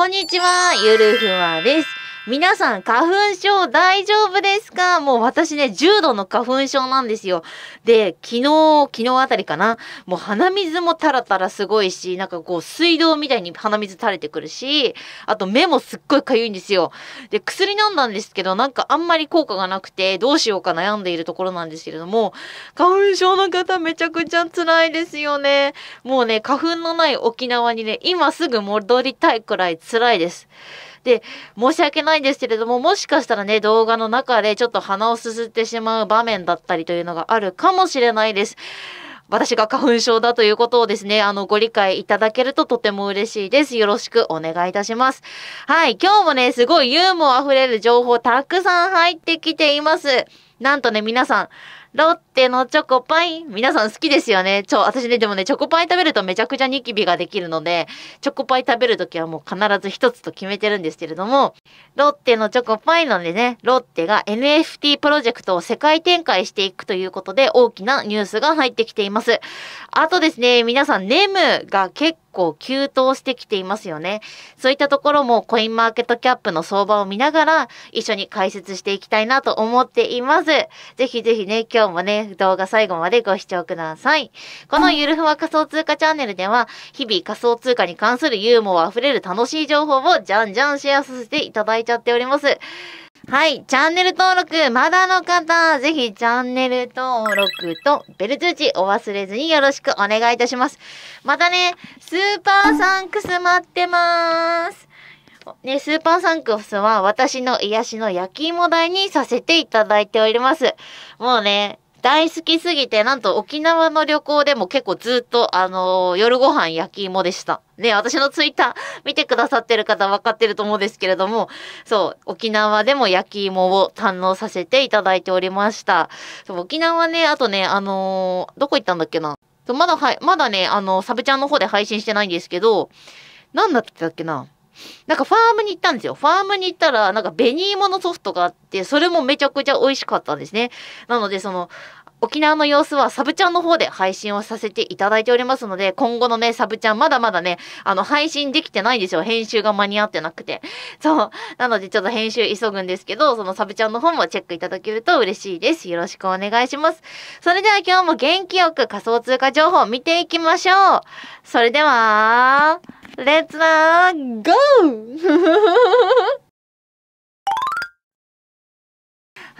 こんにちは、ゆるふわです。皆さん花粉症大丈夫ですかもう私ね、重度の花粉症なんですよ。で、昨日、昨日あたりかな、もう鼻水もタラタラすごいし、なんかこう水道みたいに鼻水垂れてくるし、あと目もすっごい痒いんですよ。で、薬飲んだんですけど、なんかあんまり効果がなくて、どうしようか悩んでいるところなんですけれども、花粉症の方めちゃくちゃ辛いですよね。もうね、花粉のない沖縄にね、今すぐ戻りたいくらい辛いです。で申し訳ないんですけれどももしかしたらね動画の中でちょっと鼻をすすってしまう場面だったりというのがあるかもしれないです。私が花粉症だということをですね、あの、ご理解いただけるととても嬉しいです。よろしくお願いいたします。はい、今日もね、すごいユーモア溢れる情報たくさん入ってきています。なんとね、皆さん、ロッテのチョコパイ、皆さん好きですよね。ちょ、私ね、でもね、チョコパイ食べるとめちゃくちゃニキビができるので、チョコパイ食べるときはもう必ず一つと決めてるんですけれども、ロッテのチョコパイなんでね、ロッテが NFT プロジェクトを世界展開していくということで、大きなニュースが入ってきています。あとですね、皆さん、ネムが結構構急騰してきていますよね。そういったところもコインマーケットキャップの相場を見ながら一緒に解説していきたいなと思っています。ぜひぜひね、今日もね、動画最後までご視聴ください。このゆるふわ仮想通貨チャンネルでは、日々仮想通貨に関するユーモア溢れる楽しい情報をじゃんじゃんシェアさせていただいちゃっております。はい、チャンネル登録、まだの方、ぜひチャンネル登録とベル通知お忘れずによろしくお願いいたします。またね、スーパーサンクス待ってまーす。ね、スーパーサンクスは私の癒しの焼き芋台にさせていただいております。もうね、大好きすぎて、なんと沖縄の旅行でも結構ずっと、あのー、夜ご飯焼き芋でした。ね、私のツイッター見てくださってる方分かってると思うんですけれども、そう、沖縄でも焼き芋を堪能させていただいておりました。そう沖縄ね、あとね、あのー、どこ行ったんだっけな。まだはい、まだね、あの、サブちゃんの方で配信してないんですけど、なんだったっけな。なんかファームに行ったんですよ。ファームに行ったら、なんか紅芋のソフトがあって、それもめちゃくちゃ美味しかったんですね。なので、その、沖縄の様子はサブちゃんの方で配信をさせていただいておりますので、今後のね、サブちゃんまだまだね、あの、配信できてないんですよ。編集が間に合ってなくて。そう。なので、ちょっと編集急ぐんですけど、そのサブちゃんの方もチェックいただけると嬉しいです。よろしくお願いします。それでは今日も元気よく仮想通貨情報を見ていきましょう。それでは、レッツラーゴー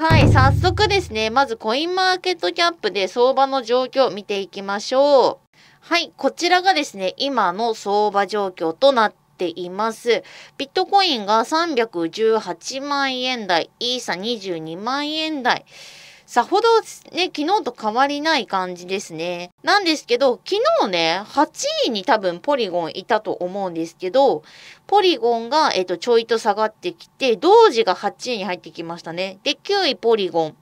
はい、早速ですね、まずコインマーケットキャップで相場の状況を見ていきましょう。はい、こちらがですね、今の相場状況となっています。ビットコインが318万円台、イーサ22万円台、さほどね、昨日と変わりない感じですね。なんですけど、昨日ね、8位に多分ポリゴンいたと思うんですけど、ポリゴンが、えっ、と、ちょいと下がってきて、同時が8位に入ってきましたね。で、9位ポリゴン。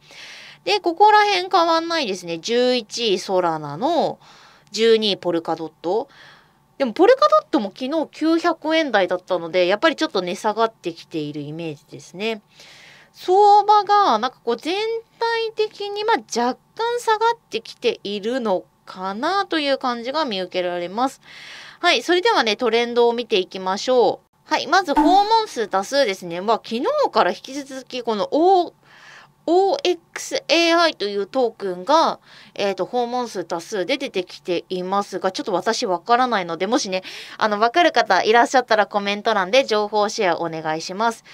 で、ここら辺変わんないですね。11位ソラナの、12位ポルカドット。でも、ポルカドットも昨日900円台だったので、やっぱりちょっと値下がってきているイメージですね。相場がなんかこう全体的にま若干下がってきているのかなという感じが見受けられます。はい、それではね、トレンドを見ていきましょう。はい、まず訪問数多数ですね。まあ、昨日から引き続きこの O OXAI というトークンが、えっ、ー、と、訪問数多数で出てきていますが、ちょっと私わからないので、もしね、あの、わかる方いらっしゃったらコメント欄で情報シェアお願いします。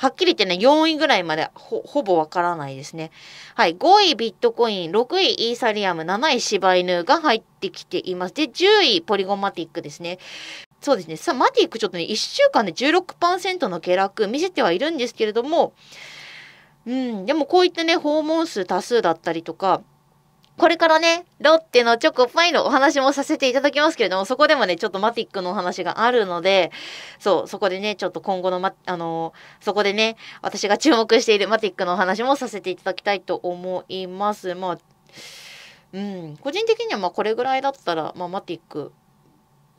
はっきり言ってね、4位ぐらいまでほぼわからないですね。はい、5位ビットコイン、6位イーサリアム、7位柴犬が入ってきています。で、10位ポリゴンマティックですね。そうですね。さあ、マティックちょっとね、1週間で16%の下落見せてはいるんですけれども、うん、でもこういったね、訪問数多数だったりとか、これからね、ロッテのチョコパイのお話もさせていただきますけれども、そこでもね、ちょっとマティックのお話があるので、そう、そこでね、ちょっと今後の、ま、あのー、そこでね、私が注目しているマティックのお話もさせていただきたいと思います。まあ、うん、個人的にはまあこれぐらいだったら、まあ、マティック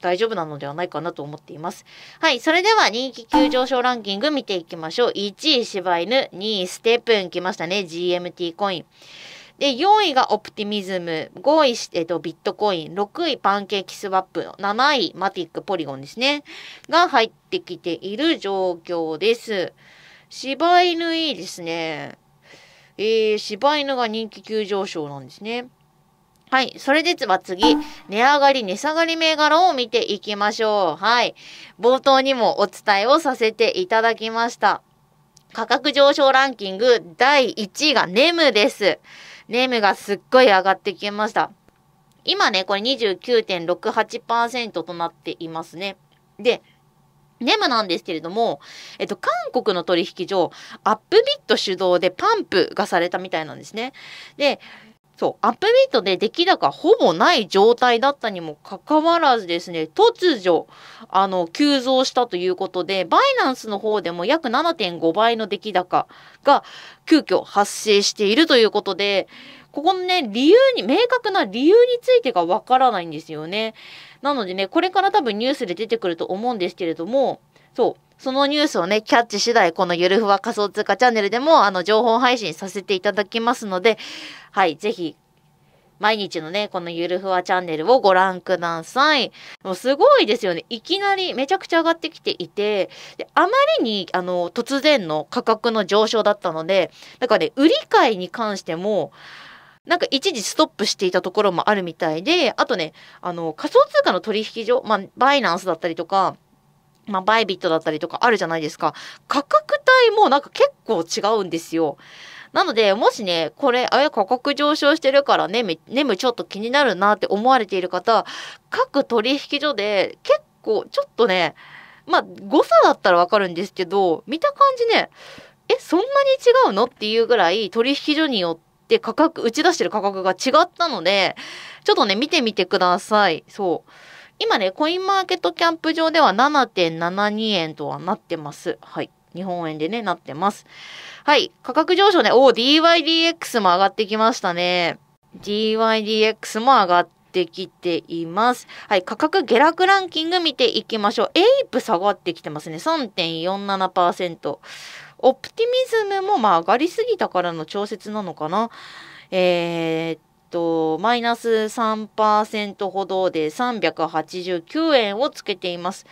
大丈夫なのではないかなと思っています。はい、それでは人気急上昇ランキング見ていきましょう。1位柴犬、2位ステップン来ましたね、GMT コイン。で、4位がオプティミズム、5位、えっと、ビットコイン、6位パンケーキスワップ、7位マティックポリゴンですね、が入ってきている状況です。柴犬いいですね。えー、柴犬が人気急上昇なんですね。はい。それでは次、値上がり、値下がり銘柄を見ていきましょう。はい。冒頭にもお伝えをさせていただきました。価格上昇ランキング第1位がネムです。ネームがすっごい上がってきました。今ね、これ29.68%となっていますね。で、ネムなんですけれども、えっと、韓国の取引所、アップビット主導でパンプがされたみたいなんですね。で、そう、アップビートで出来高ほぼない状態だったにもかかわらずですね、突如、あの、急増したということで、バイナンスの方でも約7.5倍の出来高が急遽発生しているということで、ここのね、理由に、明確な理由についてがわからないんですよね。なのでね、これから多分ニュースで出てくると思うんですけれども、そう、そのニュースをね、キャッチ次第、このゆるふわ仮想通貨チャンネルでも、あの、情報配信させていただきますので、はい、ぜひ、毎日のね、このゆるふわチャンネルをご覧ください。もうすごいですよね。いきなりめちゃくちゃ上がってきていて、であまりにあの突然の価格の上昇だったので、だからね、売り買いに関しても、なんか一時ストップしていたところもあるみたいで、あとね、あの仮想通貨の取引所、まあ、バイナンスだったりとか、まあ、バイビットだったりとかあるじゃないですか。価格帯もなんか結構違うんですよ。なので、もしね、これ、あれ、価格上昇してるからね、ネムちょっと気になるなって思われている方、各取引所で結構、ちょっとね、まあ、誤差だったらわかるんですけど、見た感じね、え、そんなに違うのっていうぐらい取引所によって価格、打ち出してる価格が違ったので、ちょっとね、見てみてください。そう。今ね、コインマーケットキャンプ場では7.72円とはなってます。はい。日本円でね、なってます。はい。価格上昇ね、お DYDX も上がってきましたね。DYDX も上がってきています。はい。価格下落ランキング見ていきましょう。エイプ下がってきてますね。3.47%。オプティミズムもまあ上がりすぎたからの調節なのかな。えー、っと、マイナス3%ほどで389円をつけています。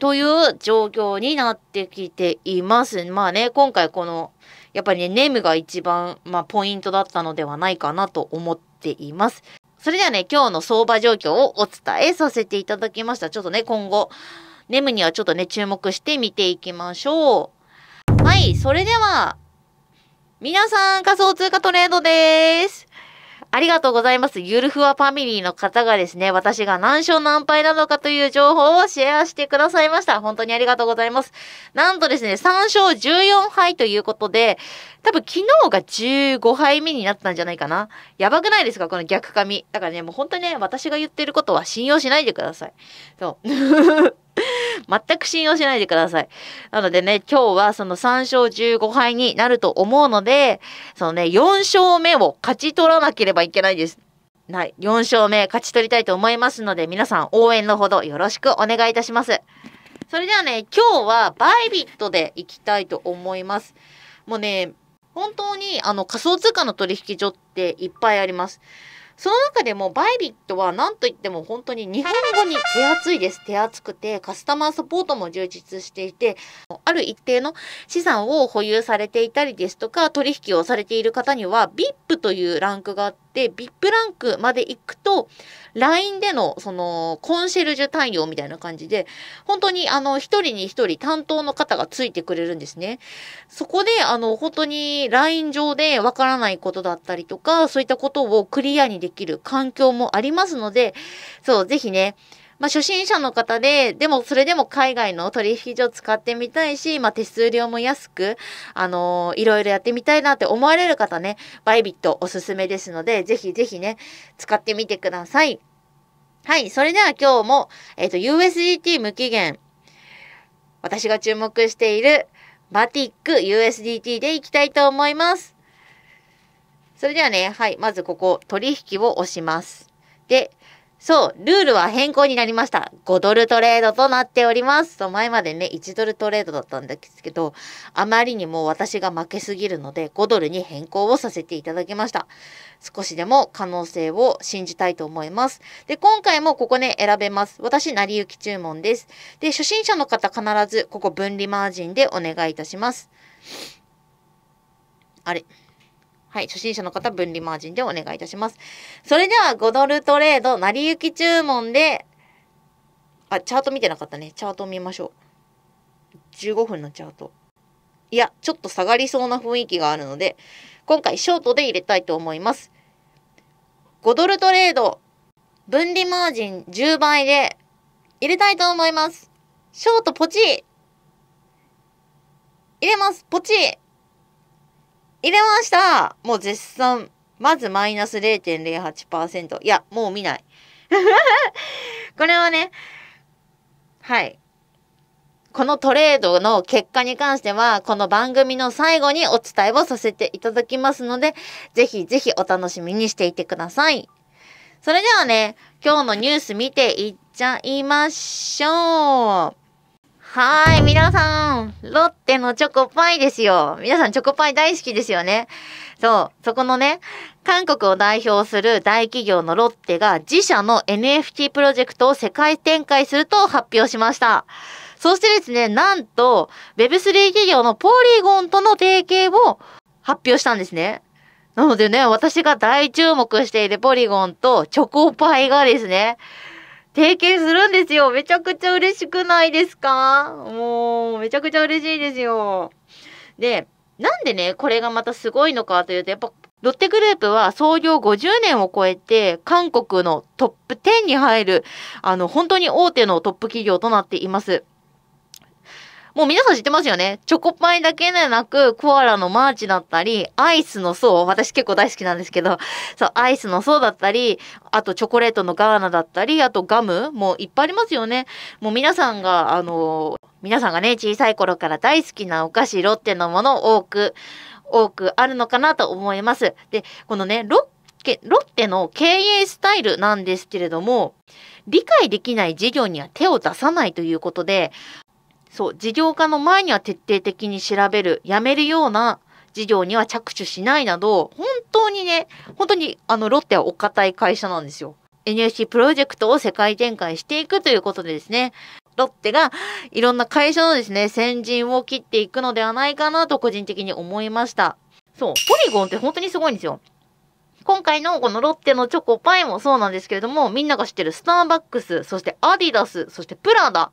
という状況になってきています。まあね、今回この、やっぱりね、ネームが一番、まあ、ポイントだったのではないかなと思っています。それではね、今日の相場状況をお伝えさせていただきました。ちょっとね、今後、ネムにはちょっとね、注目して見ていきましょう。はい、それでは、皆さん仮想通貨トレードです。ありがとうございます。ゆるふわファミリーの方がですね、私が何勝何敗なのかという情報をシェアしてくださいました。本当にありがとうございます。なんとですね、3勝14敗ということで、多分昨日が15敗目になったんじゃないかな。やばくないですかこの逆髪。だからね、もう本当にね、私が言ってることは信用しないでください。そう。全く信用しないでください。なのでね、今日はその3勝15敗になると思うので、そのね、4勝目を勝ち取らなければいけないです。はい、4勝目勝ち取りたいと思いますので、皆さん応援のほどよろしくお願いいたします。それではね、今日はバイビットでいきたいと思います。もうね、本当にあの仮想通貨の取引所っていっぱいあります。その中でもバイビットは何と言っても本当に日本語に手厚いです。手厚くてカスタマーサポートも充実していて、ある一定の資産を保有されていたりですとか、取引をされている方には VIP というランクがあって、で、、VIP ランクまで行くと、LINE での、その、コンシェルジュ対応みたいな感じで、本当に、あの、一人に一人担当の方がついてくれるんですね。そこで、あの、本当に LINE 上でわからないことだったりとか、そういったことをクリアにできる環境もありますので、そう、ぜひね、まあ、初心者の方で、でもそれでも海外の取引所使ってみたいし、まあ、手数料も安く、あのー、いろいろやってみたいなって思われる方ね、バイビットおすすめですので、ぜひぜひね、使ってみてください。はい、それでは今日も、えっ、ー、と、USDT 無期限、私が注目しているバティック USDT でいきたいと思います。それではね、はい、まずここ、取引を押します。で、そう、ルールは変更になりました。5ドルトレードとなっております。そう、前までね、1ドルトレードだったんですけど、あまりにも私が負けすぎるので、5ドルに変更をさせていただきました。少しでも可能性を信じたいと思います。で、今回もここね、選べます。私、成り行き注文です。で、初心者の方必ず、ここ分離マージンでお願いいたします。あれはい、初心者の方、分離マージンでお願いいたします。それでは、5ドルトレード、成り行き注文で、あ、チャート見てなかったね。チャートを見ましょう。15分のチャート。いや、ちょっと下がりそうな雰囲気があるので、今回ショートで入れたいと思います。5ドルトレード、分離マージン10倍で入れたいと思います。ショートポチ入れますポチ入れましたもう絶賛。まずマイナス0.08%。いや、もう見ない。これはね、はい。このトレードの結果に関しては、この番組の最後にお伝えをさせていただきますので、ぜひぜひお楽しみにしていてください。それではね、今日のニュース見ていっちゃいましょう。はい、皆さん、ロッテのチョコパイですよ。皆さんチョコパイ大好きですよね。そう、そこのね、韓国を代表する大企業のロッテが自社の NFT プロジェクトを世界展開すると発表しました。そしてですね、なんと Web3 企業のポリゴンとの提携を発表したんですね。なのでね、私が大注目しているポリゴンとチョコパイがですね、提携するんですよ。めちゃくちゃ嬉しくないですかもう、めちゃくちゃ嬉しいですよ。で、なんでね、これがまたすごいのかというと、やっぱ、ロッテグループは創業50年を超えて、韓国のトップ10に入る、あの、本当に大手のトップ企業となっています。もう皆さん知ってますよね。チョコパイだけでなく、コアラのマーチだったり、アイスの層、私結構大好きなんですけど、そう、アイスの層だったり、あとチョコレートのガーナだったり、あとガムもいっぱいありますよね。もう皆さんが、あの、皆さんがね、小さい頃から大好きなお菓子、ロッテのもの多く、多くあるのかなと思います。で、このね、ロッケ、ロッテの経営スタイルなんですけれども、理解できない事業には手を出さないということで、そう事業化の前には徹底的に調べるやめるような事業には着手しないなど本当にね本当にあのロッテはお堅い会社なんですよ。NSC プロジェクトを世界展開していくということでですねロッテがいろんな会社のですね先陣を切っていくのではないかなと個人的に思いました。そうポリゴンって本当にすごいんですよ。今回のこのロッテのチョコパイもそうなんですけれども、みんなが知ってるスターバックス、そしてアディダス、そしてプラダ、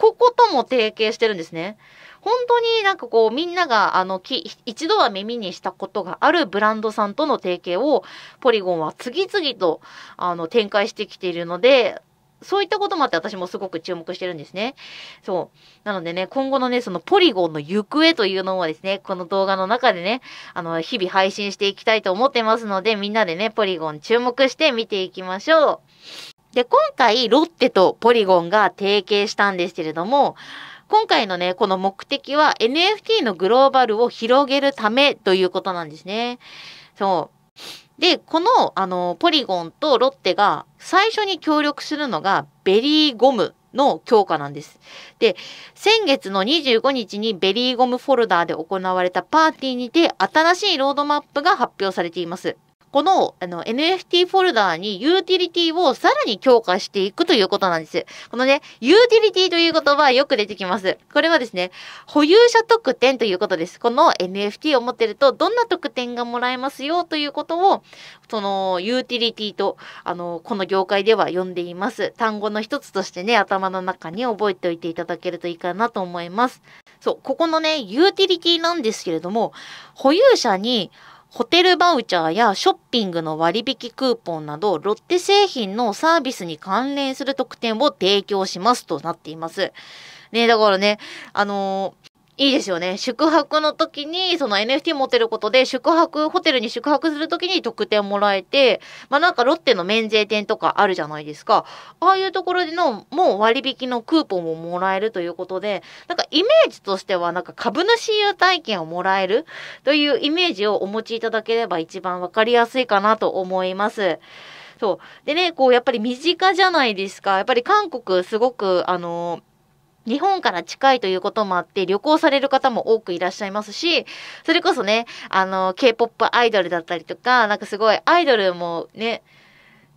こことも提携してるんですね。本当になんかこうみんながあのき一度は耳にしたことがあるブランドさんとの提携をポリゴンは次々とあの展開してきているのでそういったこともあって私もすごく注目してるんですね。そう。なのでね、今後のね、そのポリゴンの行方というのをですね、この動画の中でね、あの、日々配信していきたいと思ってますので、みんなでね、ポリゴン注目して見ていきましょう。で、今回、ロッテとポリゴンが提携したんですけれども、今回のね、この目的は NFT のグローバルを広げるためということなんですね。そう。で、この、あの、ポリゴンとロッテが最初に協力するのがベリーゴムの強化なんです。で、先月の25日にベリーゴムフォルダーで行われたパーティーにて新しいロードマップが発表されています。このあの NFT フォルダーにユーティリティをさらに強化していくということなんです。このね、ユーティリティという言葉よく出てきます。これはですね、保有者特典ということです。この NFT を持ってるとどんな特典がもらえますよということを、そのユーティリティと、あの、この業界では呼んでいます。単語の一つとしてね、頭の中に覚えておいていただけるといいかなと思います。そう、ここのね、ユーティリティなんですけれども、保有者にホテルバウチャーやショッピングの割引クーポンなど、ロッテ製品のサービスに関連する特典を提供しますとなっています。ね、だからね、あのーいいですよね。宿泊の時に、その NFT 持ってることで、宿泊、ホテルに宿泊する時に特典もらえて、まあなんかロッテの免税店とかあるじゃないですか。ああいうところでの、もう割引のクーポンももらえるということで、なんかイメージとしては、なんか株主優待券をもらえるというイメージをお持ちいただければ一番わかりやすいかなと思います。そう。でね、こう、やっぱり身近じゃないですか。やっぱり韓国すごく、あのー日本から近いということもあって旅行される方も多くいらっしゃいますし、それこそね、あの、K-POP アイドルだったりとか、なんかすごいアイドルもね、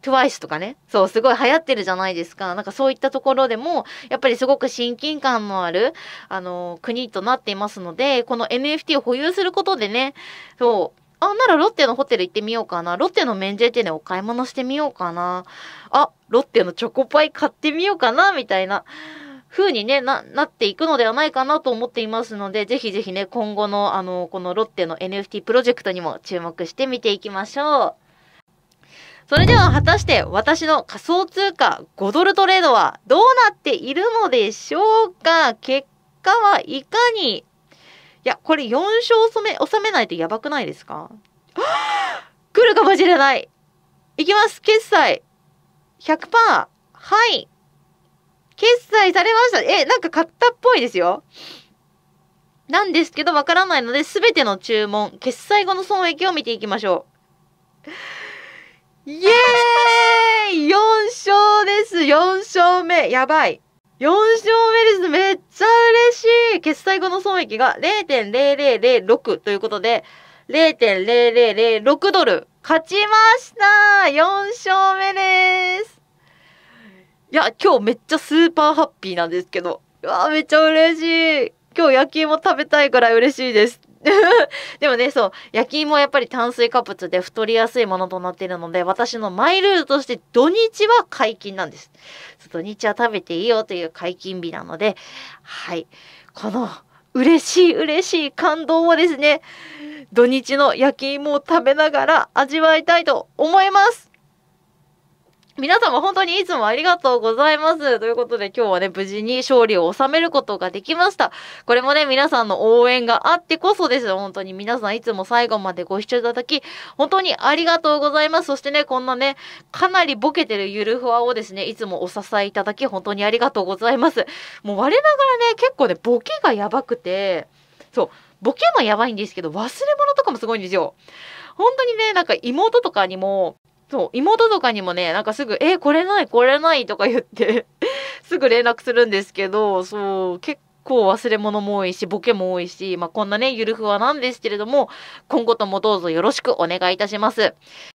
TWICE とかね、そう、すごい流行ってるじゃないですか。なんかそういったところでも、やっぱりすごく親近感のある、あの、国となっていますので、この NFT を保有することでね、そう、あ、ならロッテのホテル行ってみようかな。ロッテの免税店でお買い物してみようかな。あ、ロッテのチョコパイ買ってみようかな、みたいな。風にね、な、なっていくのではないかなと思っていますので、ぜひぜひね、今後のあの、このロッテの NFT プロジェクトにも注目して見ていきましょう。それでは果たして私の仮想通貨5ドルトレードはどうなっているのでしょうか結果はいかにいや、これ4勝染め、収めないとやばくないですか 来るかもしれないいきます決済 !100%! はい決済されました。え、なんか買ったっぽいですよ。なんですけど、わからないので、すべての注文、決済後の損益を見ていきましょう。イエーイ !4 勝です !4 勝目やばい !4 勝目ですめっちゃ嬉しい決済後の損益が0.0006ということで、0.0006ドル勝ちました !4 勝目ですいや、今日めっちゃスーパーハッピーなんですけど。うわめっちゃ嬉しい。今日焼き芋食べたいぐらい嬉しいです。でもね、そう、焼き芋はやっぱり炭水化物で太りやすいものとなっているので、私のマイルールとして土日は解禁なんです。土日は食べていいよという解禁日なので、はい。この、嬉しい嬉しい感動をですね、土日の焼き芋を食べながら味わいたいと思います。皆様本当にいつもありがとうございます。ということで今日はね、無事に勝利を収めることができました。これもね、皆さんの応援があってこそですよ。本当に皆さんいつも最後までご視聴いただき、本当にありがとうございます。そしてね、こんなね、かなりボケてるゆるふわをですね、いつもお支えいただき、本当にありがとうございます。もう我ながらね、結構ね、ボケがやばくて、そう、ボケもやばいんですけど、忘れ物とかもすごいんですよ。本当にね、なんか妹とかにも、そう妹とかにもねなんかすぐ「えこれないこれない」とか言って すぐ連絡するんですけどそう結構忘れ物も多いしボケも多いし、まあ、こんなねゆるふわなんですけれども今後ともどうぞよろしくお願いいたします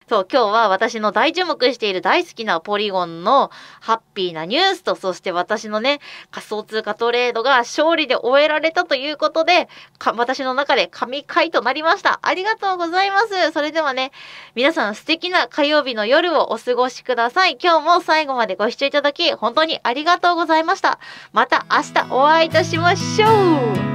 そう今日は私の大注目している大好きなポリゴンのハッピーなニュースとそして私のね仮想通貨トレードが勝利で終えられたということで私の中で神回となりましたありがとうございますそれではね皆さん素敵な火曜日の夜をお過ごしください今日も最後までご視聴いただき本当にありがとうございましたまた明日お会いいたしましょう